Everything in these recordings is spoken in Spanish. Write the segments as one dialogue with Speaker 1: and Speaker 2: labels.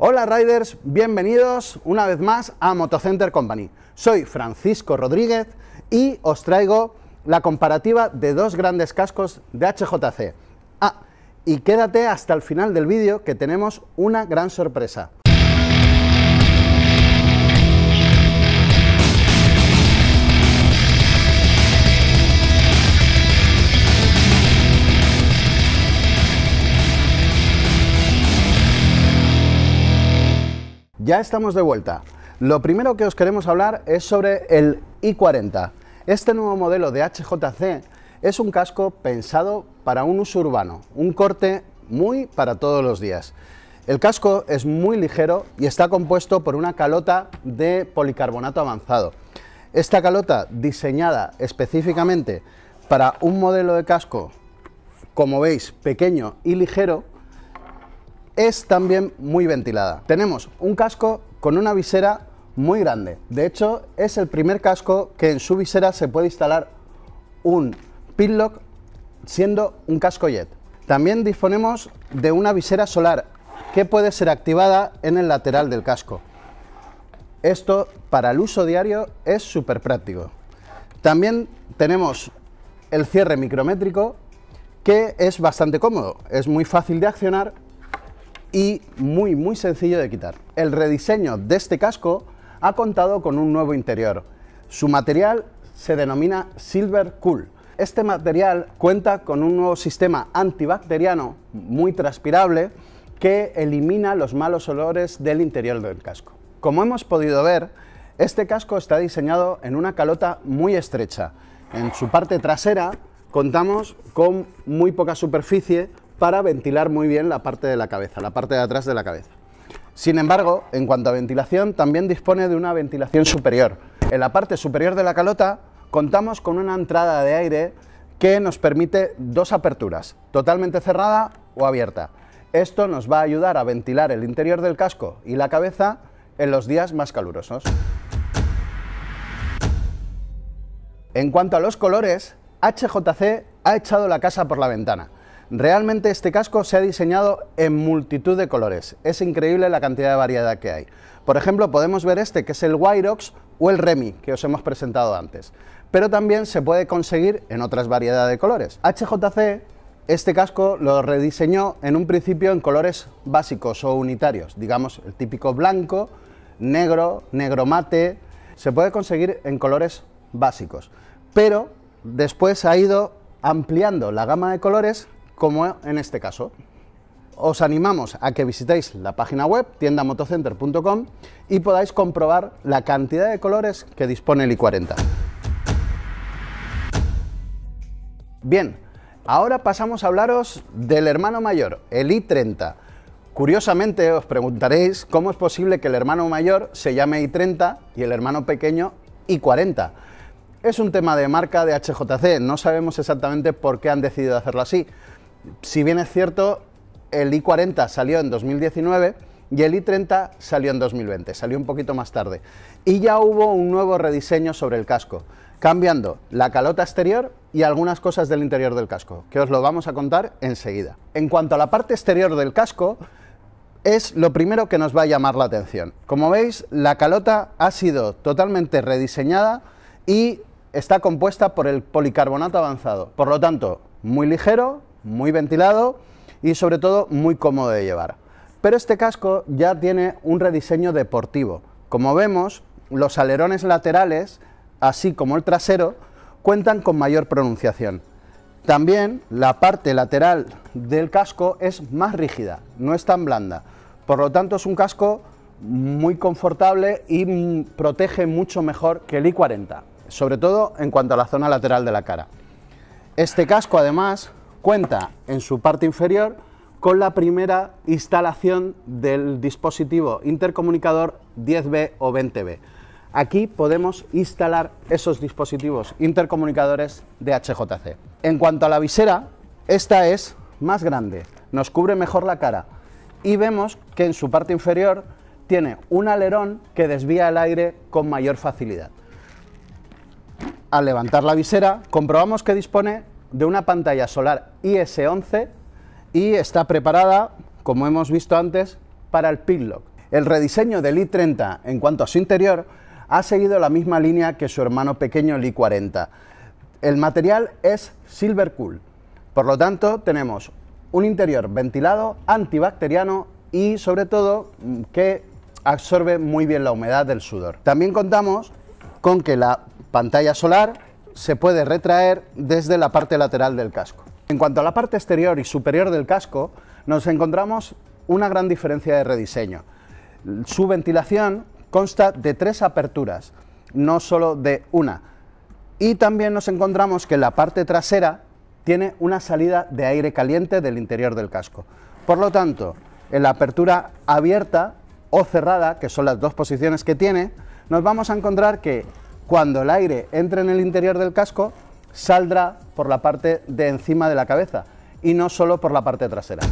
Speaker 1: Hola riders, bienvenidos una vez más a Motocenter Company. Soy Francisco Rodríguez y os traigo la comparativa de dos grandes cascos de HJC. Ah, y quédate hasta el final del vídeo que tenemos una gran sorpresa. ya estamos de vuelta. Lo primero que os queremos hablar es sobre el i40. Este nuevo modelo de HJC es un casco pensado para un uso urbano, un corte muy para todos los días. El casco es muy ligero y está compuesto por una calota de policarbonato avanzado. Esta calota diseñada específicamente para un modelo de casco, como veis, pequeño y ligero, es también muy ventilada. Tenemos un casco con una visera muy grande. De hecho, es el primer casco que en su visera se puede instalar un pinlock siendo un casco jet. También disponemos de una visera solar que puede ser activada en el lateral del casco. Esto para el uso diario es súper práctico. También tenemos el cierre micrométrico que es bastante cómodo, es muy fácil de accionar y muy muy sencillo de quitar. El rediseño de este casco ha contado con un nuevo interior. Su material se denomina Silver Cool. Este material cuenta con un nuevo sistema antibacteriano muy transpirable que elimina los malos olores del interior del casco. Como hemos podido ver, este casco está diseñado en una calota muy estrecha. En su parte trasera contamos con muy poca superficie para ventilar muy bien la parte de la cabeza, la parte de atrás de la cabeza. Sin embargo, en cuanto a ventilación, también dispone de una ventilación superior. En la parte superior de la calota contamos con una entrada de aire que nos permite dos aperturas, totalmente cerrada o abierta. Esto nos va a ayudar a ventilar el interior del casco y la cabeza en los días más calurosos. En cuanto a los colores, HJC ha echado la casa por la ventana. Realmente este casco se ha diseñado en multitud de colores. Es increíble la cantidad de variedad que hay. Por ejemplo, podemos ver este, que es el Wirox o el Remy, que os hemos presentado antes. Pero también se puede conseguir en otras variedades de colores. HJC este casco lo rediseñó en un principio en colores básicos o unitarios, digamos el típico blanco, negro, negro mate, se puede conseguir en colores básicos, pero después ha ido ampliando la gama de colores como en este caso. Os animamos a que visitéis la página web tiendamotocenter.com y podáis comprobar la cantidad de colores que dispone el i40. Bien, ahora pasamos a hablaros del hermano mayor, el i30. Curiosamente os preguntaréis cómo es posible que el hermano mayor se llame i30 y el hermano pequeño i40. Es un tema de marca de HJC, no sabemos exactamente por qué han decidido hacerlo así, si bien es cierto, el i40 salió en 2019 y el i30 salió en 2020, salió un poquito más tarde. Y ya hubo un nuevo rediseño sobre el casco, cambiando la calota exterior y algunas cosas del interior del casco, que os lo vamos a contar enseguida. En cuanto a la parte exterior del casco, es lo primero que nos va a llamar la atención. Como veis, la calota ha sido totalmente rediseñada y está compuesta por el policarbonato avanzado. Por lo tanto, muy ligero, muy ventilado y sobre todo muy cómodo de llevar. Pero este casco ya tiene un rediseño deportivo. Como vemos, los alerones laterales, así como el trasero, cuentan con mayor pronunciación. También la parte lateral del casco es más rígida, no es tan blanda. Por lo tanto, es un casco muy confortable y protege mucho mejor que el I40, sobre todo en cuanto a la zona lateral de la cara. Este casco, además, Cuenta en su parte inferior con la primera instalación del dispositivo intercomunicador 10B o 20B. Aquí podemos instalar esos dispositivos intercomunicadores de HJC. En cuanto a la visera, esta es más grande, nos cubre mejor la cara y vemos que en su parte inferior tiene un alerón que desvía el aire con mayor facilidad. Al levantar la visera, comprobamos que dispone de una pantalla solar IS-11 y está preparada, como hemos visto antes, para el pinlock El rediseño del i30 en cuanto a su interior ha seguido la misma línea que su hermano pequeño el i40. El material es silver cool, por lo tanto tenemos un interior ventilado, antibacteriano y sobre todo que absorbe muy bien la humedad del sudor. También contamos con que la pantalla solar se puede retraer desde la parte lateral del casco. En cuanto a la parte exterior y superior del casco, nos encontramos una gran diferencia de rediseño. Su ventilación consta de tres aperturas, no solo de una. Y también nos encontramos que la parte trasera tiene una salida de aire caliente del interior del casco. Por lo tanto, en la apertura abierta o cerrada, que son las dos posiciones que tiene, nos vamos a encontrar que cuando el aire entre en el interior del casco, saldrá por la parte de encima de la cabeza y no solo por la parte trasera.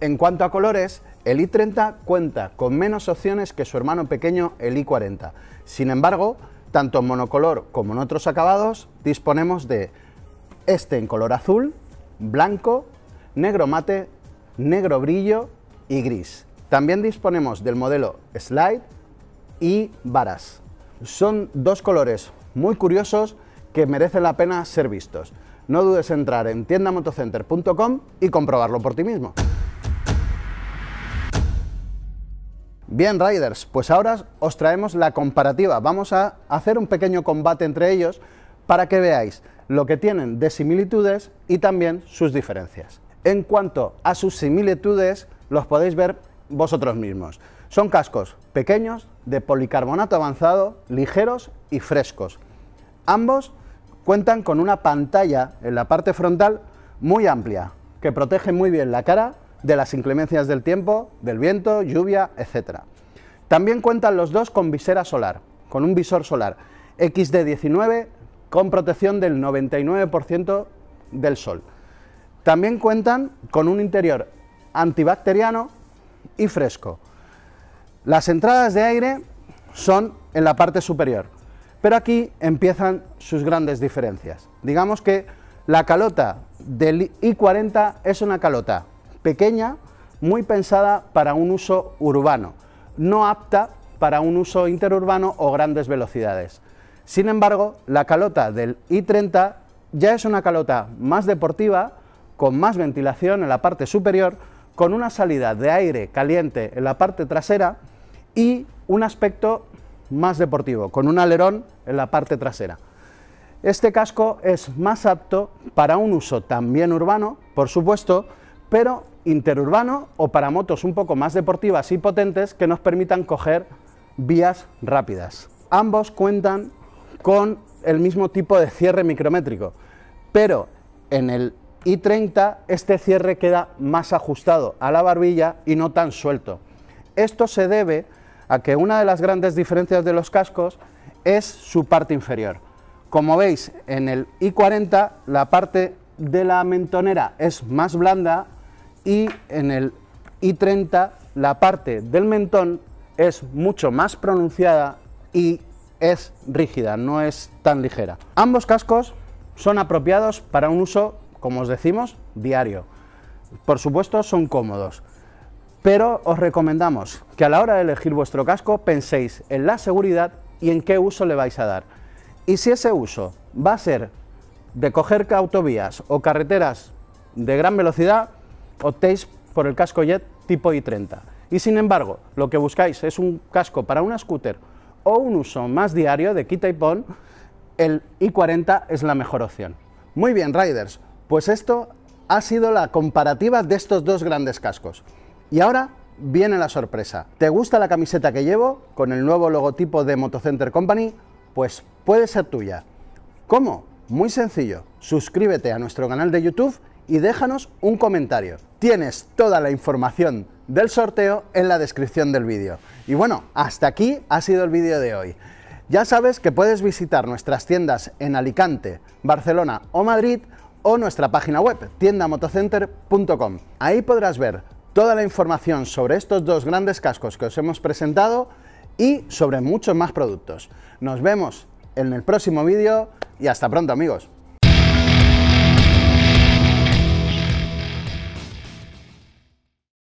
Speaker 1: En cuanto a colores, el i30 cuenta con menos opciones que su hermano pequeño, el i40. Sin embargo, tanto en monocolor como en otros acabados, disponemos de este en color azul, blanco, negro mate, negro brillo y gris. También disponemos del modelo Slide, y varas. Son dos colores muy curiosos que merecen la pena ser vistos. No dudes en entrar en tiendamotocenter.com y comprobarlo por ti mismo. Bien, Riders, pues ahora os traemos la comparativa. Vamos a hacer un pequeño combate entre ellos para que veáis lo que tienen de similitudes y también sus diferencias. En cuanto a sus similitudes, los podéis ver vosotros mismos. Son cascos pequeños, de policarbonato avanzado, ligeros y frescos. Ambos cuentan con una pantalla en la parte frontal muy amplia, que protege muy bien la cara de las inclemencias del tiempo, del viento, lluvia, etc. También cuentan los dos con visera solar, con un visor solar XD19 con protección del 99% del sol. También cuentan con un interior antibacteriano y fresco. Las entradas de aire son en la parte superior, pero aquí empiezan sus grandes diferencias. Digamos que la calota del I40 es una calota pequeña, muy pensada para un uso urbano, no apta para un uso interurbano o grandes velocidades. Sin embargo, la calota del i30 ya es una calota más deportiva, con más ventilación en la parte superior, con una salida de aire caliente en la parte trasera y un aspecto más deportivo, con un alerón en la parte trasera. Este casco es más apto para un uso también urbano, por supuesto, pero interurbano o para motos un poco más deportivas y potentes que nos permitan coger vías rápidas. Ambos cuentan con el mismo tipo de cierre micrométrico, pero en el i30 este cierre queda más ajustado a la barbilla y no tan suelto. Esto se debe a que una de las grandes diferencias de los cascos es su parte inferior. Como veis, en el I40 la parte de la mentonera es más blanda y en el I30 la parte del mentón es mucho más pronunciada y es rígida, no es tan ligera. Ambos cascos son apropiados para un uso, como os decimos, diario. Por supuesto, son cómodos. Pero os recomendamos que a la hora de elegir vuestro casco penséis en la seguridad y en qué uso le vais a dar. Y si ese uso va a ser de coger autovías o carreteras de gran velocidad, optéis por el casco JET tipo i30. Y sin embargo, lo que buscáis es un casco para una scooter o un uso más diario de quita y pon, el i40 es la mejor opción. Muy bien, riders, pues esto ha sido la comparativa de estos dos grandes cascos. Y ahora viene la sorpresa. ¿Te gusta la camiseta que llevo con el nuevo logotipo de Motocenter Company? Pues puede ser tuya. ¿Cómo? Muy sencillo. Suscríbete a nuestro canal de YouTube y déjanos un comentario. Tienes toda la información del sorteo en la descripción del vídeo. Y bueno, hasta aquí ha sido el vídeo de hoy. Ya sabes que puedes visitar nuestras tiendas en Alicante, Barcelona o Madrid o nuestra página web tiendamotocenter.com. Ahí podrás ver toda la información sobre estos dos grandes cascos que os hemos presentado y sobre muchos más productos. Nos vemos en el próximo vídeo y hasta pronto amigos.